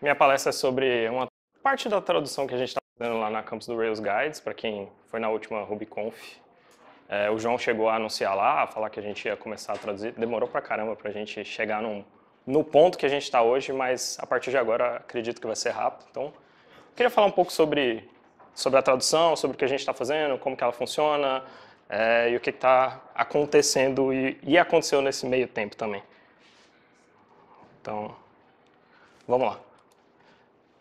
Minha palestra é sobre uma parte da tradução que a gente está fazendo lá na Campus do Rails Guides, para quem foi na última RubyConf. É, o João chegou a anunciar lá, a falar que a gente ia começar a traduzir. Demorou pra caramba pra gente chegar num, no ponto que a gente está hoje, mas a partir de agora acredito que vai ser rápido. Então, queria falar um pouco sobre, sobre a tradução, sobre o que a gente está fazendo, como que ela funciona é, e o que está acontecendo e, e aconteceu nesse meio tempo também. Então, vamos lá.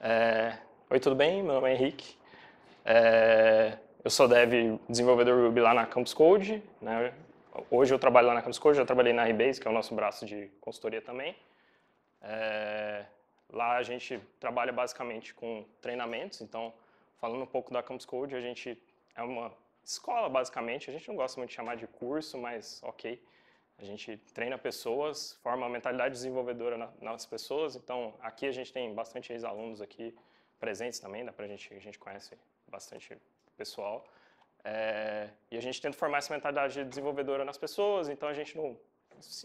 É... Oi, tudo bem? Meu nome é Henrique. É... Eu sou dev desenvolvedor Ruby lá na Campus Code. Né? Hoje eu trabalho lá na Campus Code, já trabalhei na Rebase, que é o nosso braço de consultoria também. É... Lá a gente trabalha basicamente com treinamentos, então, falando um pouco da Campus Code, a gente é uma escola, basicamente. A gente não gosta muito de chamar de curso, mas ok. A gente treina pessoas, forma a mentalidade desenvolvedora nas pessoas. Então, aqui a gente tem bastante ex-alunos aqui presentes também, dá pra gente, a gente conhece bastante pessoal. É, e a gente tenta formar essa mentalidade desenvolvedora nas pessoas, então a gente não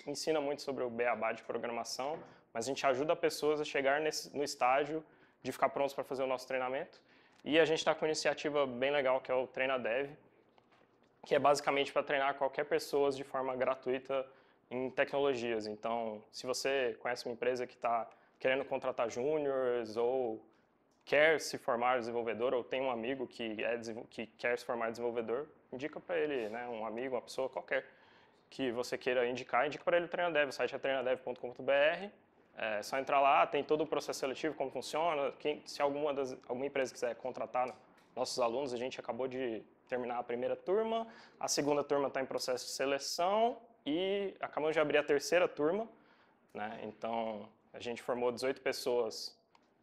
ensina muito sobre o beabá de programação, mas a gente ajuda pessoas a chegar nesse, no estágio de ficar prontos para fazer o nosso treinamento. E a gente está com uma iniciativa bem legal que é o Treina Dev, que é basicamente para treinar qualquer pessoa de forma gratuita em tecnologias. Então, se você conhece uma empresa que está querendo contratar júniores ou quer se formar desenvolvedor ou tem um amigo que, é, que quer se formar desenvolvedor, indica para ele, né, um amigo, uma pessoa qualquer que você queira indicar, indica para ele o TreinaDev, o site é treinadev.com.br, é só entrar lá, tem todo o processo seletivo, como funciona, quem, se alguma, das, alguma empresa quiser contratar nossos alunos, a gente acabou de terminar a primeira turma, a segunda turma está em processo de seleção e acabamos de abrir a terceira turma. Né? Então, a gente formou 18 pessoas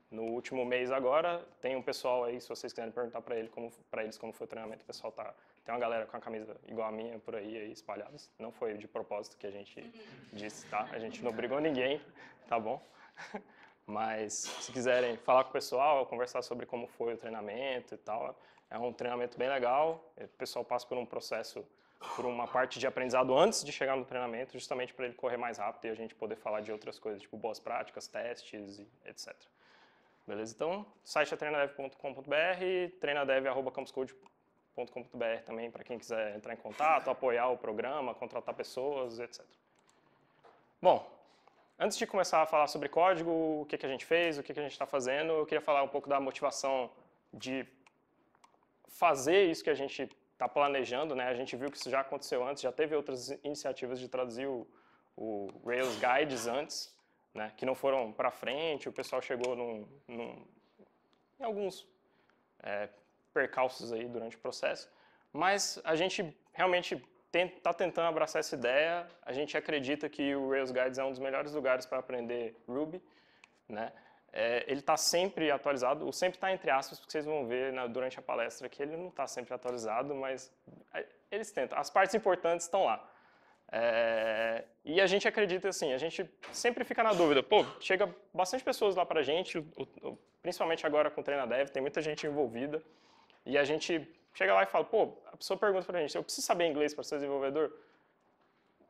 no último mês agora. Tem um pessoal aí, se vocês quiserem perguntar para ele como, eles como foi o treinamento, o pessoal tá... Tem uma galera com a camisa igual a minha por aí, aí espalhadas. Não foi de propósito que a gente disse, tá? A gente não obrigou ninguém, tá bom? Mas se quiserem falar com o pessoal, conversar sobre como foi o treinamento e tal, é um treinamento bem legal. O pessoal passa por um processo, por uma parte de aprendizado antes de chegar no treinamento, justamente para ele correr mais rápido e a gente poder falar de outras coisas, tipo boas práticas, testes, etc. Beleza? Então, site é treinadev.com.br, treinadev.campuscode.com.br também para quem quiser entrar em contato, apoiar o programa, contratar pessoas, etc. Bom, antes de começar a falar sobre código, o que, que a gente fez, o que, que a gente está fazendo, eu queria falar um pouco da motivação de fazer isso que a gente está planejando, né? A gente viu que isso já aconteceu antes, já teve outras iniciativas de traduzir o, o Rails Guides antes, né? Que não foram para frente, o pessoal chegou num, num, em alguns é, percalços aí durante o processo, mas a gente realmente está tentando abraçar essa ideia. A gente acredita que o Rails Guides é um dos melhores lugares para aprender Ruby, né? é, ele está sempre atualizado, o sempre está entre aspas, porque vocês vão ver né, durante a palestra que ele não está sempre atualizado, mas é, eles tentam. As partes importantes estão lá. É, e a gente acredita assim, a gente sempre fica na dúvida. Pô, chega bastante pessoas lá para a gente, o, o, principalmente agora com o Treinadev, tem muita gente envolvida. E a gente chega lá e fala, pô, a pessoa pergunta para a gente, eu preciso saber inglês para ser desenvolvedor?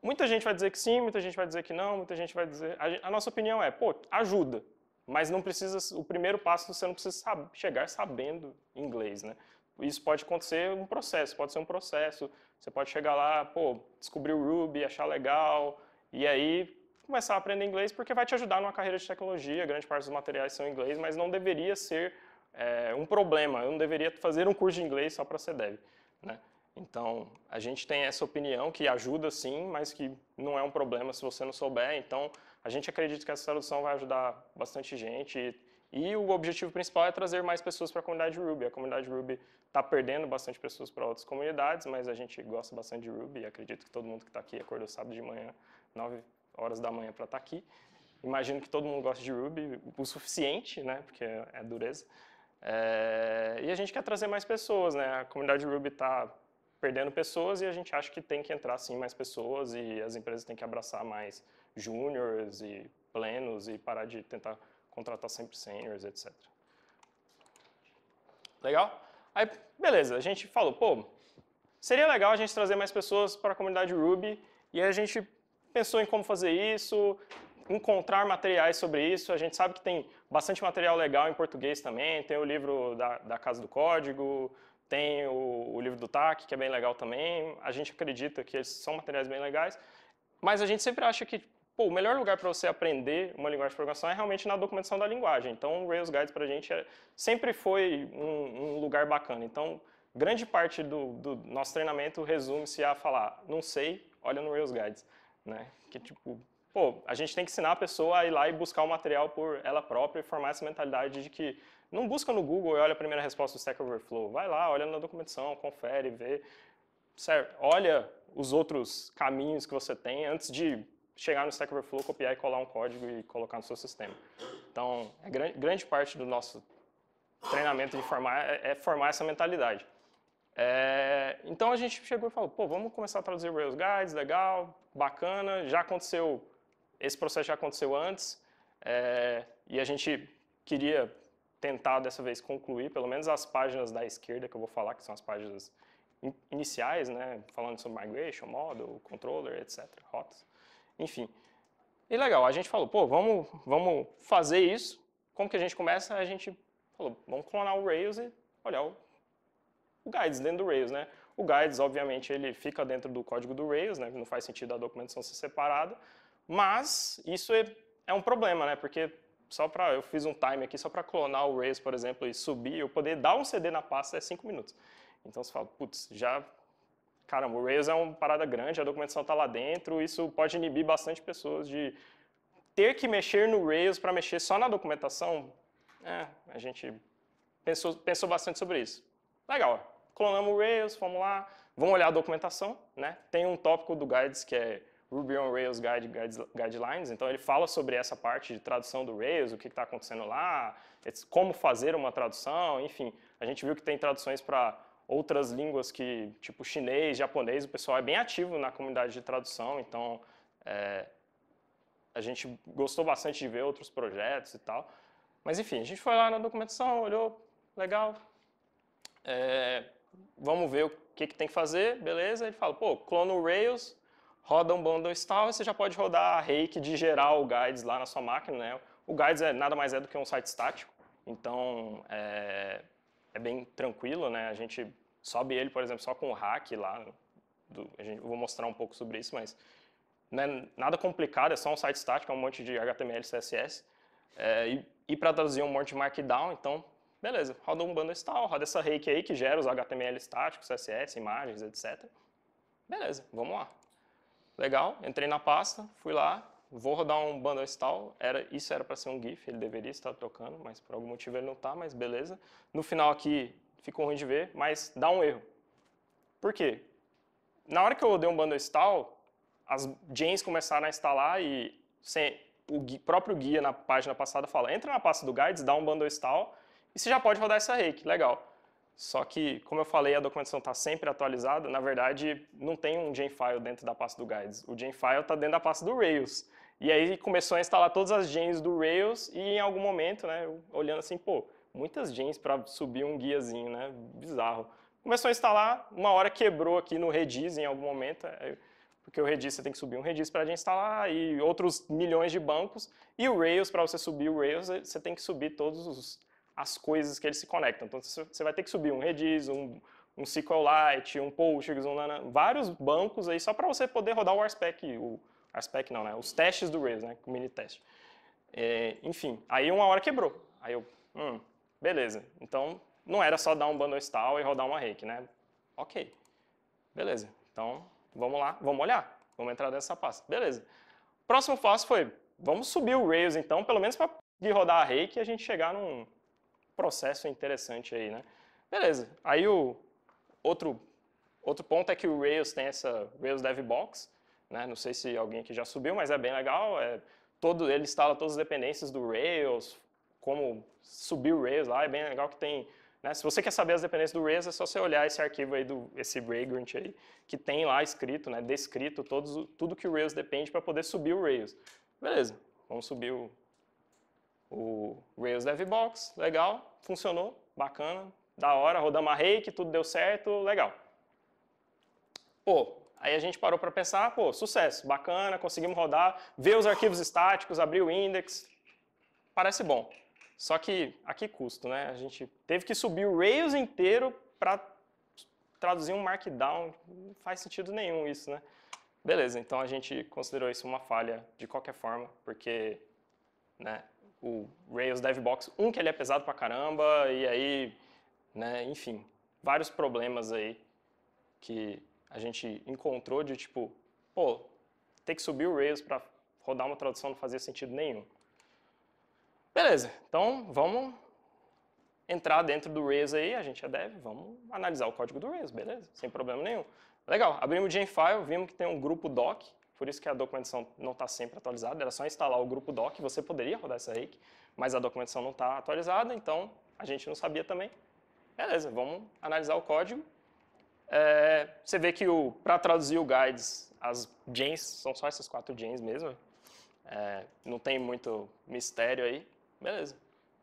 Muita gente vai dizer que sim, muita gente vai dizer que não, muita gente vai dizer... A, a nossa opinião é, pô, ajuda. Mas não precisa, o primeiro passo você não precisa chegar sabendo inglês, né? Isso pode acontecer um processo, pode ser um processo. Você pode chegar lá, pô, descobrir o Ruby, achar legal, e aí começar a aprender inglês porque vai te ajudar numa carreira de tecnologia. Grande parte dos materiais são em inglês, mas não deveria ser é, um problema. Eu não deveria fazer um curso de inglês só para ser dev, né? Então, a gente tem essa opinião que ajuda sim, mas que não é um problema se você não souber. Então, a gente acredita que essa solução vai ajudar bastante gente e, e o objetivo principal é trazer mais pessoas para a comunidade Ruby. A comunidade Ruby está perdendo bastante pessoas para outras comunidades, mas a gente gosta bastante de Ruby e acredito que todo mundo que está aqui acordou sábado de manhã, 9 horas da manhã para estar tá aqui. Imagino que todo mundo gosta de Ruby o suficiente, né, porque é, é dureza. É, e a gente quer trazer mais pessoas, né? A comunidade Ruby está perdendo pessoas e a gente acha que tem que entrar sim mais pessoas e as empresas têm que abraçar mais júniores e plenos e parar de tentar contratar sempre seniors, etc. Legal? Aí, beleza, a gente falou, pô, seria legal a gente trazer mais pessoas para a comunidade Ruby e a gente pensou em como fazer isso, encontrar materiais sobre isso. A gente sabe que tem bastante material legal em português também, tem o livro da, da Casa do Código, tem o, o livro do TAC, que é bem legal também. A gente acredita que eles são materiais bem legais, mas a gente sempre acha que pô, o melhor lugar para você aprender uma linguagem de programação é realmente na documentação da linguagem. Então, o Rails Guides para a gente é, sempre foi um, um, lugar bacana. Então, grande parte do, do nosso treinamento resume-se a falar, não sei, olha no Rails Guides. Né? Que tipo, pô, a gente tem que ensinar a pessoa a ir lá e buscar o material por ela própria e formar essa mentalidade de que não busca no Google e olha a primeira resposta do Stack Overflow. Vai lá, olha na documentação, confere, vê. Certo, olha os outros caminhos que você tem antes de chegar no Stack Overflow, copiar e colar um código e colocar no seu sistema. Então, é grande, grande parte do nosso treinamento de formar é, é formar essa mentalidade. É, então a gente chegou e falou, pô, vamos começar a traduzir Rails Guides, legal, bacana, já aconteceu, esse processo já aconteceu antes, é, e a gente queria tentar dessa vez concluir pelo menos as páginas da esquerda que eu vou falar, que são as páginas iniciais, né, falando sobre migration, model, controller, etc, rotas enfim. E legal, a gente falou, pô, vamos, vamos fazer isso. Como que a gente começa? A gente falou, vamos clonar o Rails e olhar o, o guides dentro do Rails, né? O guides, obviamente, ele fica dentro do código do Rails, né? Não faz sentido a documentação ser separada, mas isso é, é um problema, né? Porque só para eu fiz um time aqui só para clonar o Rails, por exemplo, e subir, eu poder dar um CD na pasta é 5 minutos. Então você fala, putz, já caramba, o Rails é uma parada grande, a documentação está lá dentro, isso pode inibir bastante pessoas de ter que mexer no Rails para mexer só na documentação. É, a gente pensou, pensou bastante sobre isso. Legal, clonamos o Rails, vamos lá, vamos olhar a documentação. Né? Tem um tópico do Guides que é Ruby on Rails Guide, Guidelines, então ele fala sobre essa parte de tradução do Rails, o que está acontecendo lá, como fazer uma tradução, enfim. A gente viu que tem traduções para outras línguas que, tipo chinês, japonês, o pessoal é bem ativo na comunidade de tradução, então é, a gente gostou bastante de ver outros projetos e tal. Mas enfim, a gente foi lá na documentação, olhou, legal, é, vamos ver o que, que tem que fazer, beleza? Ele fala, pô, clona o Rails, roda um bundle install e você já pode rodar a rake de gerar o guides lá na sua máquina, né? O guides é, nada mais é do que um site estático, então é, é bem tranquilo, né? A gente sobe ele, por exemplo, só com o hack lá. Do, a gente, eu vou mostrar um pouco sobre isso, mas não é nada complicado, é só um site estático, é um monte de HTML, CSS. É, e, e para traduzir um monte de markdown, então, beleza, roda um bundle install, roda essa rake aí que gera os HTML estáticos, CSS, imagens, etc. Beleza, vamos lá. Legal, entrei na pasta, fui lá, vou rodar um bundle install, era, isso era para ser um GIF, ele deveria estar tocando, mas por algum motivo ele não está, mas beleza. No final aqui, ficam ruim de ver, mas dá um erro. Por quê? Na hora que eu dei um bundle install, as gens começaram a instalar e sem, o guia, próprio guia na página passada fala, entra na pasta do guides, dá um bundle install e você já pode rodar essa rake, legal. Só que, como eu falei, a documentação está sempre atualizada, na verdade não tem um genfile dentro da pasta do guides, o genfile está dentro da pasta do Rails. E aí começou a instalar todas as gens do Rails e em algum momento, né, olhando assim, pô, muitas gens para subir um guiazinho, né? Bizarro. Começou a instalar, uma hora quebrou aqui no Redis em algum momento, é, porque o Redis você tem que subir um Redis para gente instalar e outros milhões de bancos. E o Rails, para você subir o Rails, é, você tem que subir todas as coisas que eles se conectam. Então você vai ter que subir um Redis, um, um SQLite, um Postgres, um nana, vários bancos aí só para você poder rodar o RSpec, o RSpec não, né? Os testes do Rails, né? O mini teste. É, enfim, aí uma hora quebrou. Aí eu, hum, Beleza, então não era só dar um bundle install e rodar uma rake, né? Ok, beleza. Então vamos lá, vamos olhar, vamos entrar nessa pasta. Beleza. Próximo passo foi, vamos subir o Rails então, pelo menos para conseguir rodar a rake e a gente chegar num processo interessante aí, né? Beleza, aí o outro, outro ponto é que o Rails tem essa Rails Dev Box, né? Não sei se alguém aqui já subiu, mas é bem legal, é, todo, ele instala todas as dependências do Rails, como subir o Rails lá, é bem legal que tem... Né? Se você quer saber as dependências do Rails, é só você olhar esse arquivo aí, do, esse Vagrant aí, que tem lá escrito, né, descrito todos, tudo que o Rails depende para poder subir o Rails. Beleza, vamos subir o, o Rails DevBox, legal, funcionou, bacana, da hora, rodamos a rake, tudo deu certo, legal. Pô, aí a gente parou para pensar, pô, sucesso, bacana, conseguimos rodar, ver os arquivos estáticos, abrir o index, parece bom. Só que a que custo, né? A gente teve que subir o Rails inteiro para traduzir um Markdown. Não faz sentido nenhum isso, né? Beleza, então a gente considerou isso uma falha de qualquer forma, porque né, o Rails DevBox, um que ele é pesado pra caramba, e aí, né, enfim, vários problemas aí que a gente encontrou de tipo, pô, ter que subir o Rails para rodar uma tradução não fazia sentido nenhum. Beleza, então vamos entrar dentro do Rails aí, a gente já deve, vamos analisar o código do Rails, beleza? Sem problema nenhum. Legal, abrimos o Genfile, vimos que tem um grupo doc, por isso que a documentação não está sempre atualizada, era só instalar o grupo doc, você poderia rodar essa rake, mas a documentação não está atualizada, então a gente não sabia também. Beleza, vamos analisar o código. É, você vê que para traduzir o guides, as gens, são só essas quatro gens mesmo, é, não tem muito mistério aí. Beleza.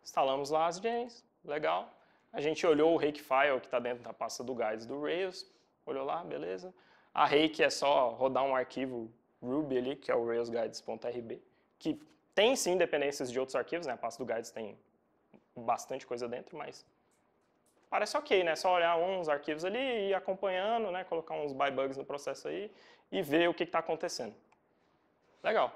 Instalamos lá as gens, legal. A gente olhou o Rakefile que está dentro da pasta do guides do Rails, olhou lá, beleza. A Rake é só rodar um arquivo Ruby ali, que é o railsguides.rb, que tem sim dependências de outros arquivos, né? A pasta do guides tem bastante coisa dentro, mas parece ok, né? Só olhar uns arquivos ali e ir acompanhando, né? Colocar uns bybugs no processo aí e ver o que está acontecendo. Legal.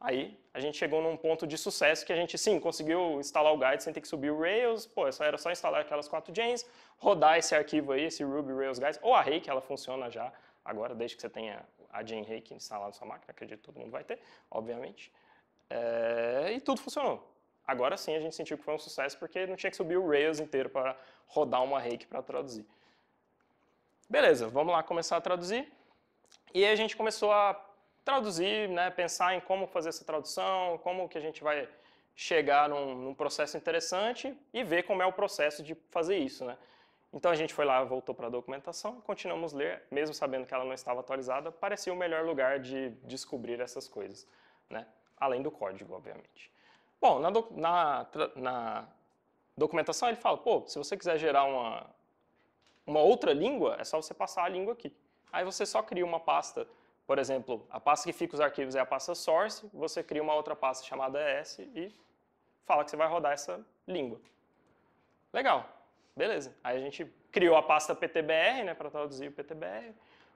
Aí a gente chegou num ponto de sucesso que a gente, sim, conseguiu instalar o guide sem ter que subir o Rails, pô, é era só instalar aquelas quatro gens, rodar esse arquivo aí, esse Ruby Rails Guides, ou a Rake, ela funciona já agora, desde que você tenha a gen Rake instalada na sua máquina, acredito que todo mundo vai ter, obviamente. É, e tudo funcionou. Agora sim a gente sentiu que foi um sucesso, porque não tinha que subir o Rails inteiro para rodar uma Rake para traduzir. Beleza, vamos lá começar a traduzir. E aí a gente começou a traduzir, né, pensar em como fazer essa tradução, como que a gente vai chegar num, num, processo interessante e ver como é o processo de fazer isso, né? Então a gente foi lá, voltou para a documentação, continuamos a ler, mesmo sabendo que ela não estava atualizada, parecia o melhor lugar de descobrir essas coisas, né? Além do código, obviamente. Bom, na, do, na, na documentação ele fala, pô, se você quiser gerar uma, uma outra língua, é só você passar a língua aqui. Aí você só cria uma pasta por exemplo, a pasta que fica os arquivos é a pasta source, você cria uma outra pasta chamada s e fala que você vai rodar essa língua. Legal, beleza. Aí a gente criou a pasta PTBR, né, para traduzir o PTBR.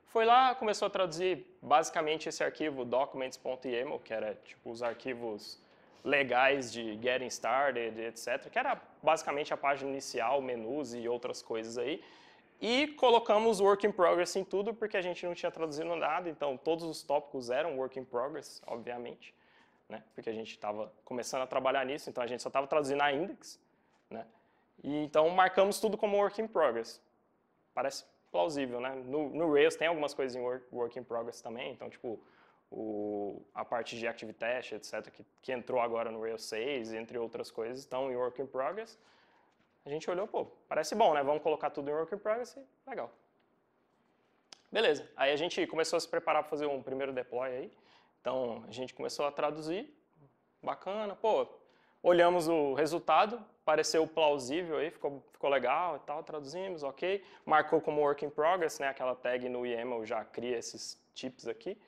Foi lá, começou a traduzir basicamente esse arquivo documents.yaml, que era tipo os arquivos legais de getting started, etc, que era basicamente a página inicial, menus e outras coisas aí. E colocamos work in progress em tudo, porque a gente não tinha traduzido nada, então todos os tópicos eram work in progress, obviamente, né? porque a gente estava começando a trabalhar nisso, então a gente só estava traduzindo a index. Né? E, então marcamos tudo como work in progress. Parece plausível, né? No, no Rails tem algumas coisas em work, work in progress também, então tipo o, a parte de ActiveTest, etc., que, que entrou agora no Rails 6, entre outras coisas, estão em work in progress. A gente olhou, pô, parece bom, né? Vamos colocar tudo em work in progress, legal. Beleza, aí a gente começou a se preparar para fazer um primeiro deploy aí. Então, a gente começou a traduzir, bacana, pô, olhamos o resultado, pareceu plausível aí, ficou, ficou legal e tal, traduzimos, ok. Marcou como work in progress, né, aquela tag no YAML já cria esses tips aqui.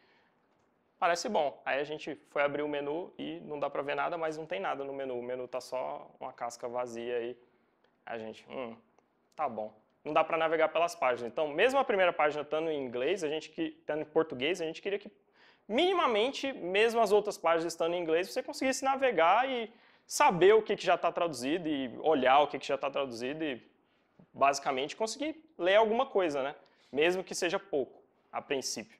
Parece bom. Aí a gente foi abrir o menu e não dá para ver nada, mas não tem nada no menu. O menu tá só uma casca vazia aí a gente, hum, tá bom. Não dá para navegar pelas páginas. Então, mesmo a primeira página estando em inglês, a gente estando em português, a gente queria que minimamente, mesmo as outras páginas estando em inglês, você conseguisse navegar e saber o que, que já está traduzido e olhar o que, que já está traduzido e basicamente conseguir ler alguma coisa, né? Mesmo que seja pouco, a princípio.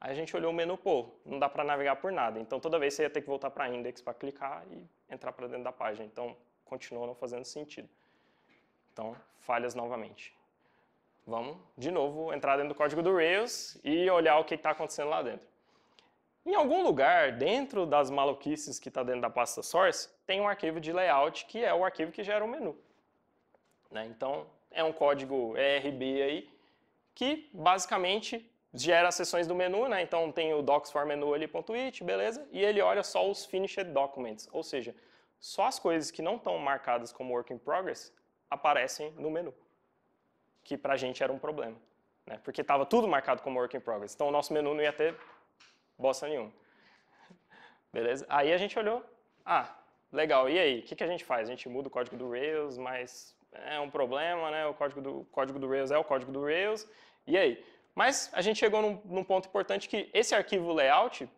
Aí a gente olhou o menu, pô, não dá para navegar por nada. Então toda vez você ia ter que voltar para index para clicar e entrar para dentro da página. Então continuou não fazendo sentido. Então, falhas novamente. Vamos, de novo, entrar dentro do código do Rails e olhar o que está acontecendo lá dentro. Em algum lugar, dentro das maluquices que está dentro da pasta source, tem um arquivo de layout, que é o arquivo que gera o menu. Né? Então, é um código ERB aí, que basicamente gera as seções do menu, né? então tem o docs for menu it, beleza, e ele olha só os finished documents, ou seja, só as coisas que não estão marcadas como work in progress, aparecem no menu, que para a gente era um problema, né? porque estava tudo marcado como work in progress, então o nosso menu não ia ter bosta nenhuma. Beleza? Aí a gente olhou, ah, legal, e aí, o que, que a gente faz? A gente muda o código do Rails, mas é um problema, né? o código do, código do Rails é o código do Rails, e aí? Mas a gente chegou num, num ponto importante que esse arquivo layout,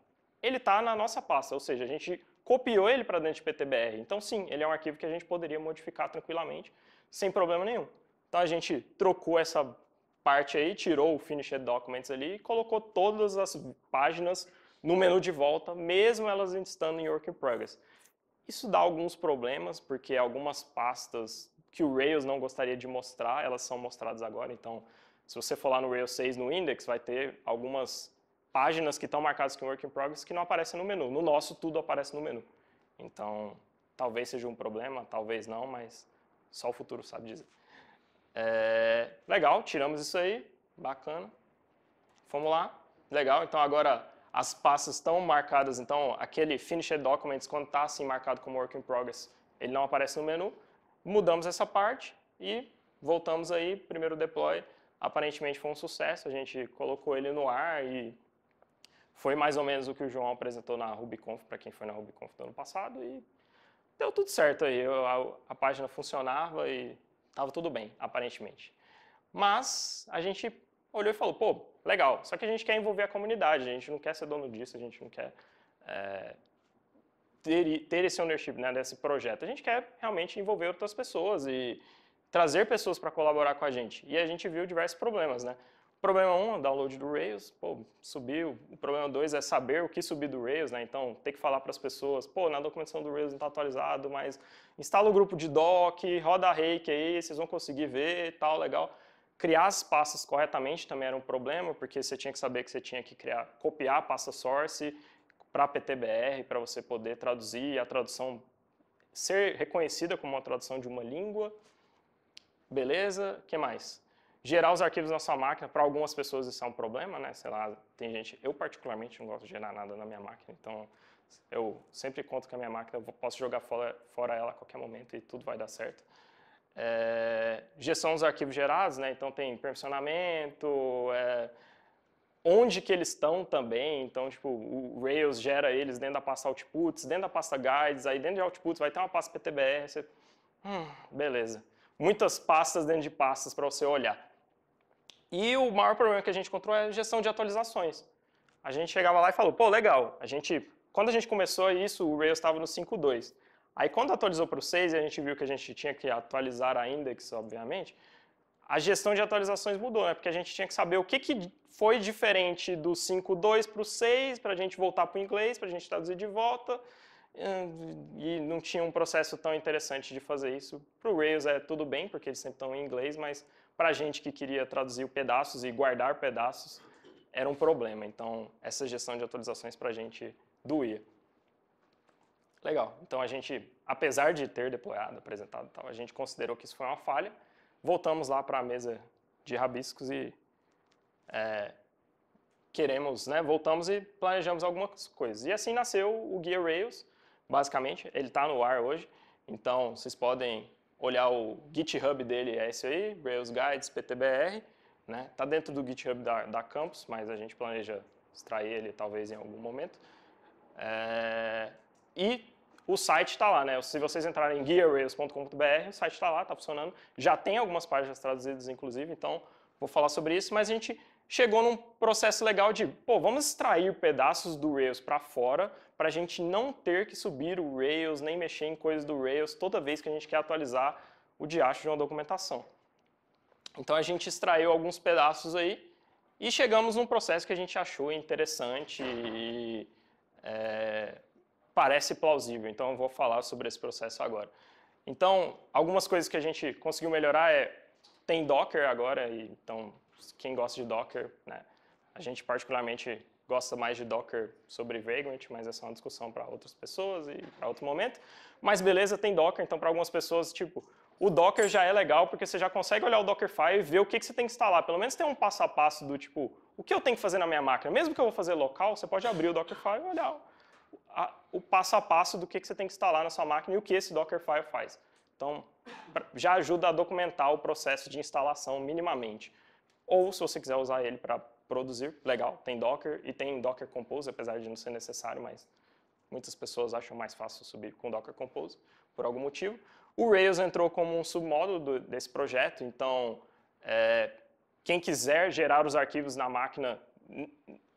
ele está na nossa pasta, ou seja, a gente copiou ele para dentro de PTBR. Então, sim, ele é um arquivo que a gente poderia modificar tranquilamente sem problema nenhum. Então a gente trocou essa parte aí, tirou o Finished Documents ali e colocou todas as páginas no menu de volta, mesmo elas estando em Work in Progress. Isso dá alguns problemas, porque algumas pastas que o Rails não gostaria de mostrar, elas são mostradas agora, então se você for lá no Rails 6 no Index, vai ter algumas páginas que estão marcadas com Work in Progress que não aparecem no menu. No nosso, tudo aparece no menu. Então, talvez seja um problema, talvez não, mas só o futuro sabe dizer. É, legal, tiramos isso aí, bacana. Vamos lá, legal. Então agora as pastas estão marcadas, então aquele Finished Documents, quando está assim marcado como Work in Progress, ele não aparece no menu. Mudamos essa parte e voltamos aí, primeiro deploy, aparentemente foi um sucesso, a gente colocou ele no ar e foi mais ou menos o que o João apresentou na RubyConf, para quem foi na RubyConf do ano passado, e deu tudo certo aí. Eu, a, a, página funcionava e estava tudo bem, aparentemente. Mas a gente olhou e falou, pô, legal, só que a gente quer envolver a comunidade, a gente não quer ser dono disso, a gente não quer é, ter, ter esse ownership né, desse projeto. A gente quer realmente envolver outras pessoas e trazer pessoas para colaborar com a gente. E a gente viu diversos problemas, né? Problema 1, um, download do Rails, pô, subiu. O problema 2 é saber o que subir do Rails, né? Então, ter que falar para as pessoas, pô, na documentação do Rails não está atualizado, mas instala o grupo de doc, roda a rake aí, vocês vão conseguir ver tal, legal. Criar as pastas corretamente também era um problema, porque você tinha que saber que você tinha que criar, copiar a pasta source para PTBR, para você poder traduzir e a tradução ser reconhecida como uma tradução de uma língua. Beleza? que mais? Gerar os arquivos na sua máquina, para algumas pessoas isso é um problema, né? Sei lá, tem gente... Eu, particularmente, não gosto de gerar nada na minha máquina, então eu sempre conto que a minha máquina, eu posso jogar fora, fora ela a qualquer momento e tudo vai dar certo. É, gestão dos arquivos gerados, né? Então tem permissionamento, é, onde que eles estão também, então tipo, o Rails gera eles dentro da pasta Outputs, dentro da pasta Guides, aí dentro de Outputs vai ter uma pasta PTBR, você... hum, beleza. Muitas pastas dentro de pastas para você olhar. E o maior problema que a gente encontrou é a gestão de atualizações. A gente chegava lá e falou, pô, legal, a gente, quando a gente começou isso, o Rails estava no 5.2. Aí quando atualizou para o 6 e a gente viu que a gente tinha que atualizar a index, obviamente, a gestão de atualizações mudou, né? Porque a gente tinha que saber o que, que foi diferente do 5.2 para o 6, para a gente voltar para o inglês, para a gente traduzir de volta. E não tinha um processo tão interessante de fazer isso. Para o Rails é tudo bem, porque eles sempre estão em inglês, mas para gente que queria traduzir pedaços e guardar pedaços, era um problema. Então, essa gestão de atualizações para a gente doía. Legal. Então, a gente, apesar de ter deployado, apresentado tal, a gente considerou que isso foi uma falha. Voltamos lá para a mesa de rabiscos e é, queremos, né, voltamos e planejamos algumas coisas. E assim nasceu o Gear Rails, basicamente. Ele está no ar hoje, então vocês podem olhar o GitHub dele, é isso aí, Rails Guides, PTBR, né? Tá dentro do GitHub da, da Campus, mas a gente planeja extrair ele talvez em algum momento. É... E o site está lá, né? Se vocês entrarem em gearrails.com.br, o site está lá, está funcionando. Já tem algumas páginas traduzidas, inclusive, então vou falar sobre isso, mas a gente chegou num processo legal de, pô, vamos extrair pedaços do Rails para fora para a gente não ter que subir o Rails, nem mexer em coisas do Rails toda vez que a gente quer atualizar o diacho de uma documentação. Então a gente extraiu alguns pedaços aí e chegamos num processo que a gente achou interessante e é, parece plausível. Então eu vou falar sobre esse processo agora. Então, algumas coisas que a gente conseguiu melhorar é tem Docker agora, então quem gosta de Docker, né? A gente particularmente gosta mais de Docker sobre Vagrant, mas essa é uma discussão para outras pessoas e para outro momento. Mas beleza, tem Docker, então para algumas pessoas, tipo, o Docker já é legal porque você já consegue olhar o Dockerfile e ver o que, que você tem que instalar. Pelo menos tem um passo a passo do tipo, o que eu tenho que fazer na minha máquina. Mesmo que eu vou fazer local, você pode abrir o Dockerfile e olhar a, o passo a passo do que, que você tem que instalar na sua máquina e o que esse Dockerfile faz. Então, já ajuda a documentar o processo de instalação minimamente. Ou se você quiser usar ele para produzir, legal, tem Docker e tem Docker Compose, apesar de não ser necessário, mas muitas pessoas acham mais fácil subir com Docker Compose, por algum motivo. O Rails entrou como um submódulo desse projeto, então é, quem quiser gerar os arquivos na máquina,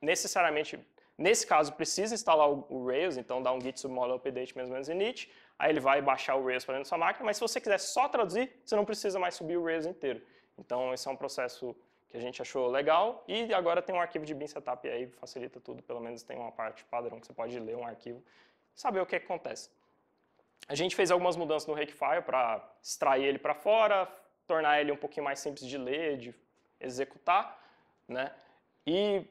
necessariamente, nesse caso, precisa instalar o, Rails, então dá um git submodule update ou menos init, aí ele vai baixar o Rails para dentro da sua máquina, mas se você quiser só traduzir, você não precisa mais subir o Rails inteiro. Então esse é um processo que a gente achou legal, e agora tem um arquivo de bin setup aí, facilita tudo, pelo menos tem uma parte padrão que você pode ler um arquivo, saber o que, que acontece. A gente fez algumas mudanças no Rakefile para extrair ele para fora, tornar ele um pouquinho mais simples de ler, de executar, né? E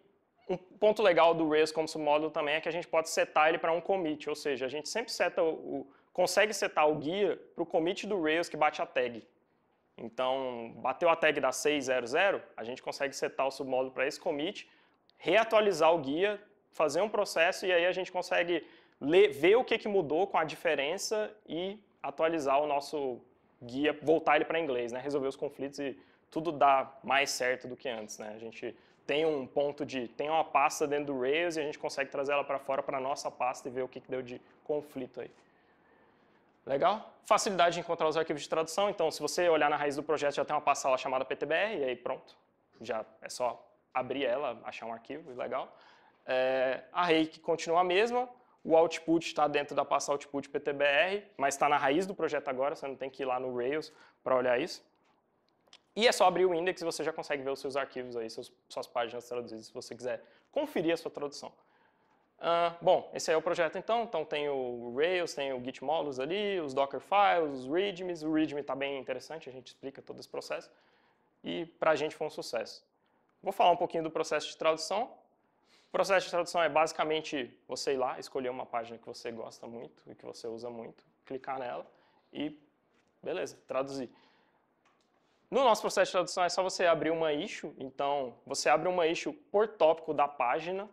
um ponto legal do Rails como submódulo também é que a gente pode setar ele para um commit, ou seja, a gente sempre seta o, o consegue setar o guia para o commit do Rails que bate a tag. Então, bateu a tag da 600, a gente consegue setar o submódulo para esse commit, reatualizar o guia, fazer um processo e aí a gente consegue ler, ver o que, que mudou com a diferença e atualizar o nosso guia, voltar ele para inglês, né? resolver os conflitos e tudo dá mais certo do que antes. Né? A gente tem um ponto de, tem uma pasta dentro do Rails e a gente consegue trazer ela para fora para nossa pasta e ver o que, que deu de conflito aí. Legal? Facilidade de encontrar os arquivos de tradução, então se você olhar na raiz do projeto já tem uma pasta lá chamada PTBR, e aí pronto, já é só abrir ela, achar um arquivo, legal. É, a rake continua a mesma, o output está dentro da pasta output PTBR, mas está na raiz do projeto agora, você não tem que ir lá no Rails para olhar isso. E é só abrir o index e você já consegue ver os seus arquivos aí, suas páginas traduzidas, se você quiser conferir a sua tradução. Uh, bom, esse aí é o projeto então, então tem o Rails, tem o Gitmodus ali, os dockerfiles os READMEs, o README está bem interessante, a gente explica todo esse processo e para a gente foi um sucesso. Vou falar um pouquinho do processo de tradução. O processo de tradução é basicamente você ir lá, escolher uma página que você gosta muito e que você usa muito, clicar nela e beleza, traduzir. No nosso processo de tradução é só você abrir uma issue, então você abre uma issue por tópico da página,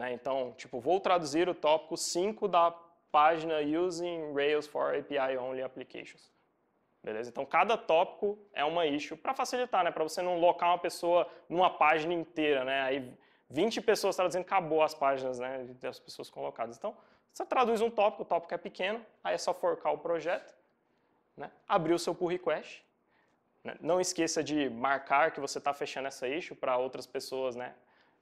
né? Então, tipo, vou traduzir o tópico 5 da página Using Rails for API Only Applications. Beleza? Então, cada tópico é uma issue para facilitar, né? para você não locar uma pessoa numa página inteira. Né? Aí 20 pessoas traduzindo, acabou as páginas né? das pessoas colocadas. Então, você traduz um tópico, o tópico é pequeno, aí é só forcar o projeto, né? abrir o seu pull request. Né? Não esqueça de marcar que você está fechando essa issue para outras pessoas né?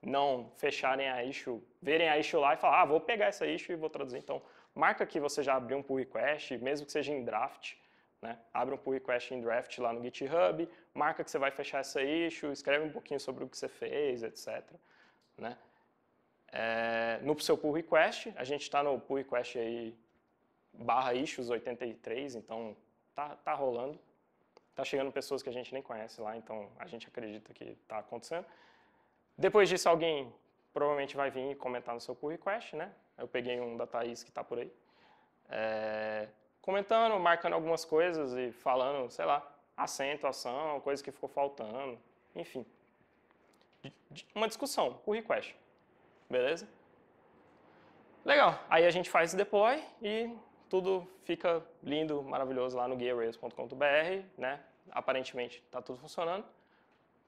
não fecharem a issue, verem a issue lá e falar, ah, vou pegar essa issue e vou traduzir. Então, marca que você já abriu um pull request, mesmo que seja em draft, né? Abre um pull request em draft lá no GitHub, marca que você vai fechar essa issue, escreve um pouquinho sobre o que você fez, etc. Né? É, no seu pull request, a gente está no pull request aí, barra issues 83, então tá, tá rolando. Tá chegando pessoas que a gente nem conhece lá, então a gente acredita que está acontecendo. Depois disso, alguém provavelmente vai vir comentar no seu pull request, né? Eu peguei um da Thaís que está por aí. É, comentando, marcando algumas coisas e falando, sei lá, acento, ação, coisa que ficou faltando, enfim. Uma discussão, pull request, beleza? Legal, aí a gente faz deploy e tudo fica lindo, maravilhoso lá no guiaRails.com.br, né? Aparentemente está tudo funcionando.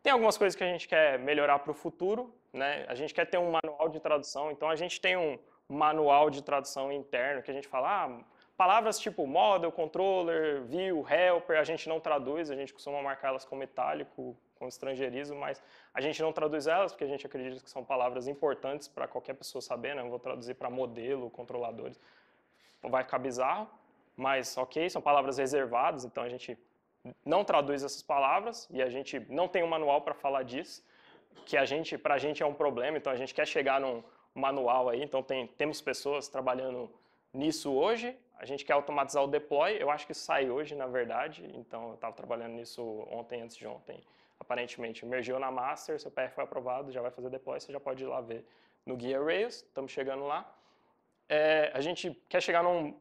Tem algumas coisas que a gente quer melhorar para o futuro, né? A gente quer ter um manual de tradução, então a gente tem um manual de tradução interno que a gente fala, ah, palavras tipo model, controller, view, helper, a gente não traduz, a gente costuma marcar elas com metálico, com estrangeirismo, mas a gente não traduz elas porque a gente acredita que são palavras importantes para qualquer pessoa saber, né? Não vou traduzir para modelo, controladores, vai ficar bizarro, mas ok, são palavras reservadas, então a gente não traduz essas palavras e a gente não tem um manual para falar disso, que a gente, para a gente é um problema, então a gente quer chegar num manual aí, então tem, temos pessoas trabalhando nisso hoje, a gente quer automatizar o deploy, eu acho que isso sai hoje, na verdade, então eu estava trabalhando nisso ontem, antes de ontem, aparentemente, emergiu na master, seu PR foi aprovado, já vai fazer deploy, você já pode ir lá ver no guia Rails, estamos chegando lá. É, a gente quer chegar num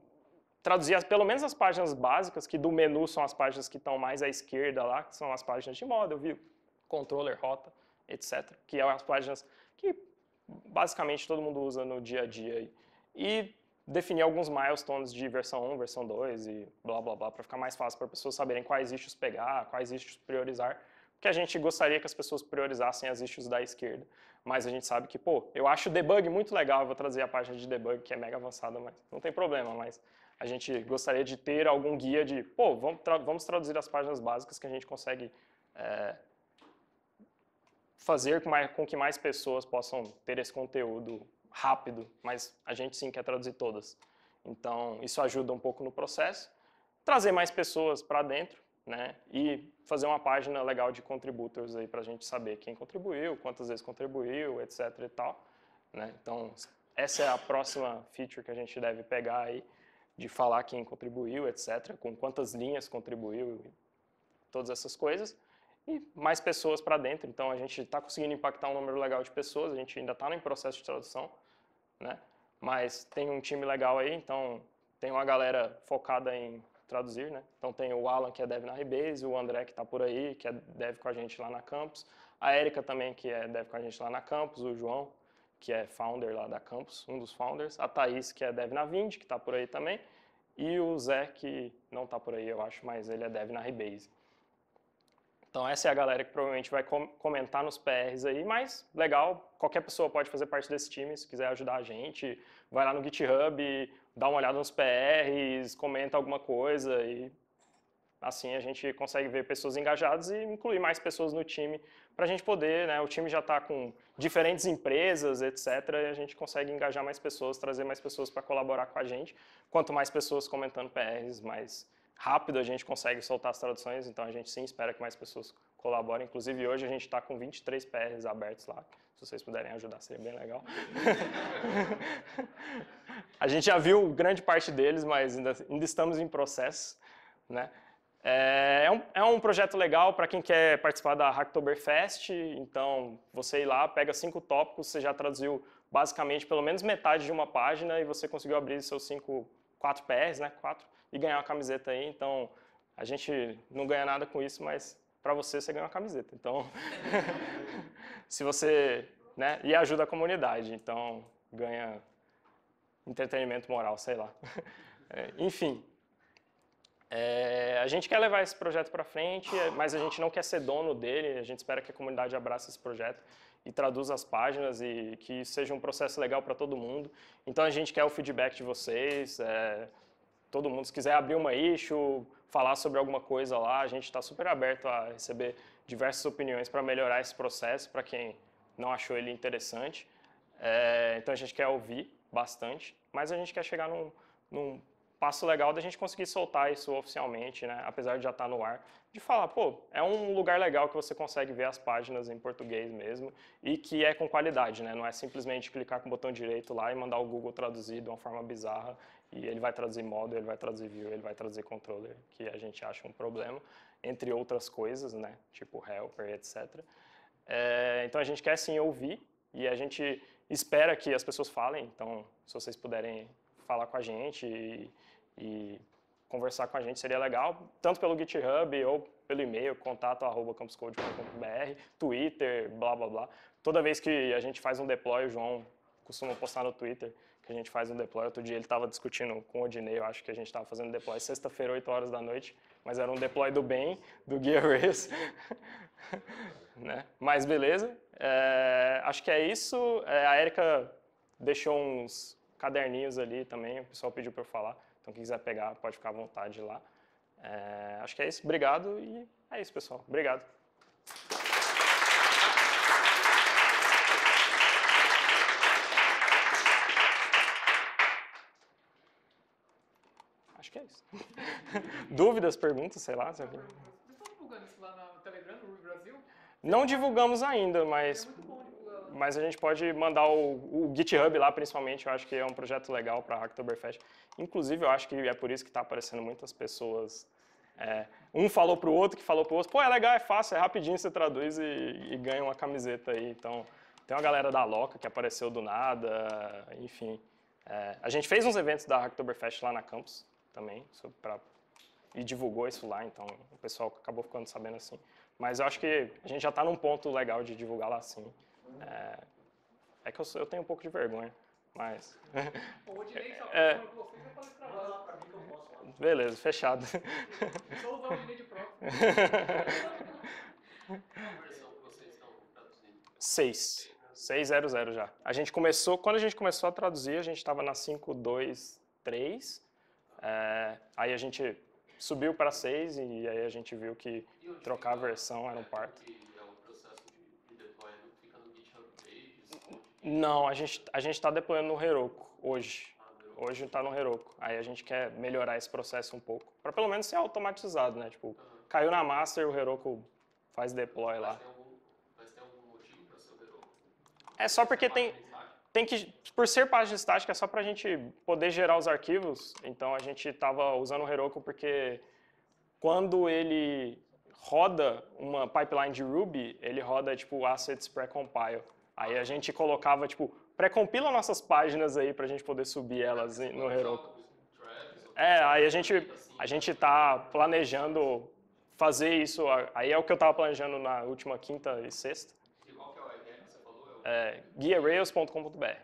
traduzir as, pelo menos as páginas básicas, que do menu são as páginas que estão mais à esquerda lá, que são as páginas de modo eu vi controller, rota, etc. Que são é as páginas que basicamente todo mundo usa no dia a dia. E definir alguns milestones de versão 1, versão 2 e blá blá blá, para ficar mais fácil para as pessoas saberem quais issues pegar, quais issues priorizar, porque a gente gostaria que as pessoas priorizassem as issues da esquerda, mas a gente sabe que, pô, eu acho debug muito legal, eu vou trazer a página de debug que é mega avançada, mas não tem problema, mas a gente gostaria de ter algum guia de, pô, vamos, tra vamos traduzir as páginas básicas que a gente consegue é, fazer com, mais, com, que mais pessoas possam ter esse conteúdo rápido, mas a gente sim quer traduzir todas. Então, isso ajuda um pouco no processo, trazer mais pessoas para dentro, né, e fazer uma página legal de contributors aí para a gente saber quem contribuiu, quantas vezes contribuiu, etc e tal. Né? Então, essa é a próxima feature que a gente deve pegar aí, de falar quem contribuiu, etc., com quantas linhas contribuiu, todas essas coisas, e mais pessoas para dentro. Então a gente está conseguindo impactar um número legal de pessoas, a gente ainda está em processo de tradução, né? mas tem um time legal aí, então tem uma galera focada em traduzir, né? Então tem o Alan, que é dev na Rebase, o André, que está por aí, que é dev com a gente lá na Campus, a Érica também, que é dev com a gente lá na Campus, o João, que é founder lá da Campus, um dos founders, a Thaís, que é dev na Vind, que está por aí também, e o Zé, que não está por aí, eu acho, mas ele é dev na Rebase. Então essa é a galera que provavelmente vai comentar nos PRs aí, mas legal, qualquer pessoa pode fazer parte desse time, se quiser ajudar a gente, vai lá no GitHub, dá uma olhada nos PRs, comenta alguma coisa e Assim a gente consegue ver pessoas engajadas e incluir mais pessoas no time para a gente poder, né, o time já está com diferentes empresas, etc, e a gente consegue engajar mais pessoas, trazer mais pessoas para colaborar com a gente. Quanto mais pessoas comentando PRs, mais rápido a gente consegue soltar as traduções, então a gente sim espera que mais pessoas colaborem. Inclusive hoje a gente está com 23 PRs abertos lá, se vocês puderem ajudar seria bem legal. a gente já viu grande parte deles, mas ainda, ainda estamos em processo, né? É, é um, é um, projeto legal para quem quer participar da Hacktoberfest, então você ir lá, pega cinco tópicos, você já traduziu basicamente pelo menos metade de uma página e você conseguiu abrir seus cinco, quatro PRs, né, quatro, e ganhar uma camiseta aí, então a gente não ganha nada com isso, mas para você, você ganha uma camiseta, então se você, né, e ajuda a comunidade, então ganha entretenimento moral, sei lá, é, enfim. É, a gente quer levar esse projeto para frente, é, mas a gente não quer ser dono dele. A gente espera que a comunidade abrace esse projeto e traduza as páginas e que seja um processo legal para todo mundo. Então a gente quer o feedback de vocês. É, todo mundo, se quiser abrir uma issue, falar sobre alguma coisa lá, a gente está super aberto a receber diversas opiniões para melhorar esse processo para quem não achou ele interessante. É, então a gente quer ouvir bastante, mas a gente quer chegar num, num passo legal da gente conseguir soltar isso oficialmente, né? apesar de já estar tá no ar, de falar, pô, é um lugar legal que você consegue ver as páginas em português mesmo e que é com qualidade, né? não é simplesmente clicar com o botão direito lá e mandar o Google traduzir de uma forma bizarra e ele vai traduzir modo, ele vai traduzir view, ele vai traduzir controller, que a gente acha um problema, entre outras coisas, né? tipo helper, etc. É, eh, então a gente quer sim ouvir e a gente espera que as pessoas falem, então se vocês puderem falar com a gente e e conversar com a gente seria legal, tanto pelo GitHub ou pelo e-mail, contato arroba Twitter, blá blá blá. Toda vez que a gente faz um deploy, o João costuma postar no Twitter que a gente faz um deploy. Outro dia ele estava discutindo com o Odinei, eu acho que a gente estava fazendo deploy sexta-feira, 8 horas da noite, mas era um deploy do bem, do GearRace. né? Mas beleza, é, acho que é isso. É, a Erika deixou uns caderninhos ali também, o pessoal pediu para eu falar. Então quem quiser pegar pode ficar à vontade lá. É, acho que é isso. Obrigado e é isso, pessoal. Obrigado. Acho que é isso. Dúvidas, perguntas, sei lá. Vocês estão divulgando isso lá no Telegram, no Brasil? Não divulgamos ainda, mas é mas a gente pode mandar o, o, GitHub lá, principalmente. Eu acho que é um projeto legal para Hacktoberfest. Inclusive, eu acho que é por isso que está aparecendo muitas pessoas. É, um falou para o outro, que falou para o outro. Pô, é legal, é fácil, é rapidinho, você traduz e, e ganha uma camiseta aí. Então, tem uma galera da Loca que apareceu do nada, enfim. É, a gente fez uns eventos da Hacktoberfest lá na campus também, pra, e divulgou isso lá, então o pessoal acabou ficando sabendo assim. Mas eu acho que a gente já está num ponto legal de divulgar lá assim. É, é que eu, eu, tenho um pouco de vergonha, mas... é, é, beleza, fechado. Só usar o Odinei de prova. Qual versão que vocês estão traduzindo? 6. 6.00 já. A gente começou, quando a gente começou a traduzir, a gente estava na 5.2.3, é, aí a gente subiu para 6 e aí a gente viu que trocar a versão era um parto. Não, a gente a gente está deployando no Heroku hoje. Hoje está no Heroku. Aí a gente quer melhorar esse processo um pouco, para pelo menos ser automatizado, né? Tipo, caiu na master o Heroku faz deploy lá. Mas tem algum, mas tem algum motivo para ser o Heroku? É só porque tem tem que, por ser página estática, é só para a gente poder gerar os arquivos. Então a gente estava usando o Heroku porque quando ele roda uma pipeline de Ruby, ele roda tipo assets pré-compile. Aí a gente colocava, tipo, pré-compila nossas páginas aí para a gente poder subir elas no Heroku. É, aí a gente, a gente tá planejando fazer isso, aí é o que eu estava planejando na última quinta e sexta. E qual que é o URL que você falou? É, guiarails.com.br.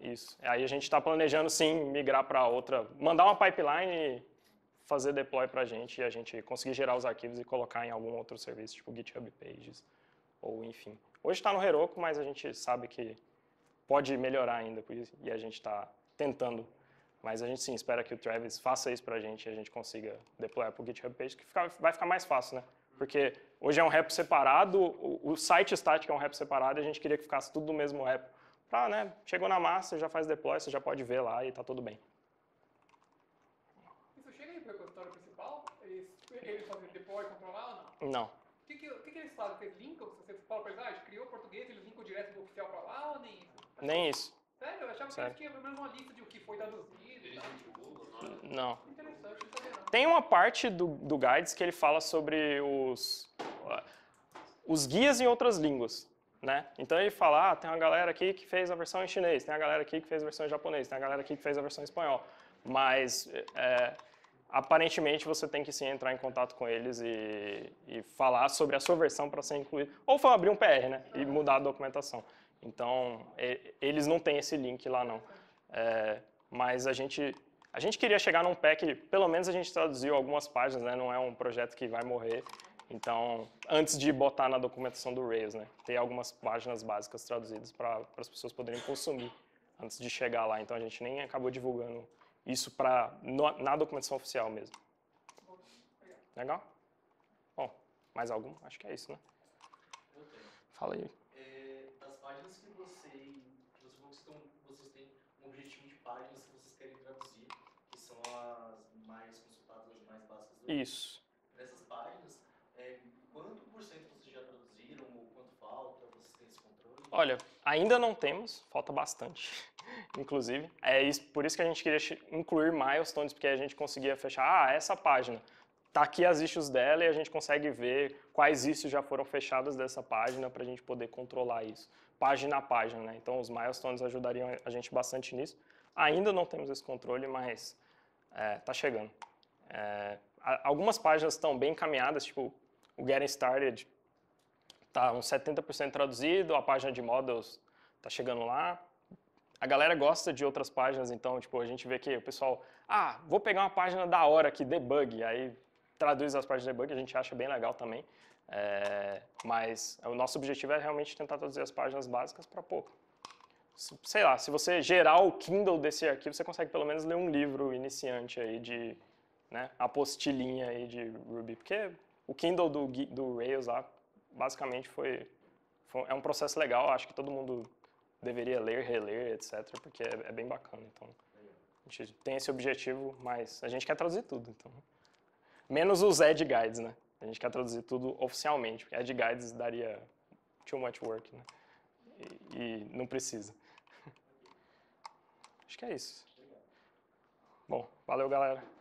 Isso. Aí a gente está planejando sim migrar para outra, mandar uma pipeline e fazer deploy para a gente e a gente conseguir gerar os arquivos e colocar em algum outro serviço, tipo GitHub Pages ou enfim, Hoje está no Heroku, mas a gente sabe que pode melhorar ainda e a gente está tentando. Mas a gente sim espera que o Travis faça isso para a gente e a gente consiga deployar para o GitHub Page, que fica, vai ficar mais fácil, né? Porque hoje é um repo separado, o, o site estático é um repo separado e a gente queria que ficasse tudo no mesmo repo. Pra, né, chegou na massa, já faz deploy, você já pode ver lá e está tudo bem. Isso chega aí para o repositório principal? Eles, eles fazem deploy e controlar ou não? Não. O que, que, que, que eles fazem? Tem link? Paulo Pérez, ah, criou o português, eles linkam direto do oficial para lá ou nem isso? Nem isso. Sério? Eu achava Sério. que eles tinham pelo menos uma lista de o que foi traduzido Não. Interessante, não sabia não. Tem uma parte do, do Guides que ele fala sobre os, os guias em outras línguas. Né? Então ele fala, ah, tem uma galera aqui que fez a versão em chinês, tem a galera aqui que fez a versão em japonês, tem a galera aqui que fez a versão em espanhol. Mas é, aparentemente você tem que sim entrar em contato com eles e, e falar sobre a sua versão para ser incluído. Ou foi abrir um PR né, e mudar a documentação. Então, e, eles não têm esse link lá não. É, mas a gente, a gente queria chegar num pack, pelo menos a gente traduziu algumas páginas, né, não é um projeto que vai morrer. Então, antes de botar na documentação do Rails, né, ter algumas páginas básicas traduzidas para as pessoas poderem consumir antes de chegar lá. Então, a gente nem acabou divulgando isso pra, na documentação oficial mesmo. Legal? Bom, mais algum? Acho que é isso, né? Eu tenho. Fala aí. É, das páginas que você, que vocês, estão, vocês têm um objetivo de páginas que vocês querem traduzir, que são as mais consultadas, as mais básicas. Do isso. Nessas páginas, é, quanto por cento vocês já traduziram ou quanto falta? Vocês têm esse controle? Olha, Ainda não temos, falta bastante, inclusive. É isso, por isso que a gente queria incluir milestones, porque a gente conseguia fechar, ah, essa página, está aqui as issues dela e a gente consegue ver quais issues já foram fechadas dessa página para a gente poder controlar isso, página a página, né? Então os milestones ajudariam a gente bastante nisso. Ainda não temos esse controle, mas é, tá chegando. É, algumas páginas estão bem encaminhadas, tipo o Getting Started tá uns 70% traduzido, a página de models tá chegando lá. A galera gosta de outras páginas, então, tipo, a gente vê que o pessoal, ah, vou pegar uma página da hora aqui, debug, aí traduz as páginas de debug, a gente acha bem legal também. É, mas o nosso objetivo é realmente tentar traduzir as páginas básicas para pouco. Sei lá, se você gerar o Kindle desse arquivo, você consegue pelo menos ler um livro iniciante aí de né, apostilinha aí de Ruby, porque o Kindle do, do Rails lá basicamente foi, foi, é um processo legal, acho que todo mundo deveria ler, reler, etc, porque é, é bem bacana, então a gente tem esse objetivo, mas a gente quer traduzir tudo, então. Menos os Ed Guides, né? A gente quer traduzir tudo oficialmente, porque Ed Guides daria too much work, né? E, e não precisa. Acho que é isso. Bom, valeu, galera.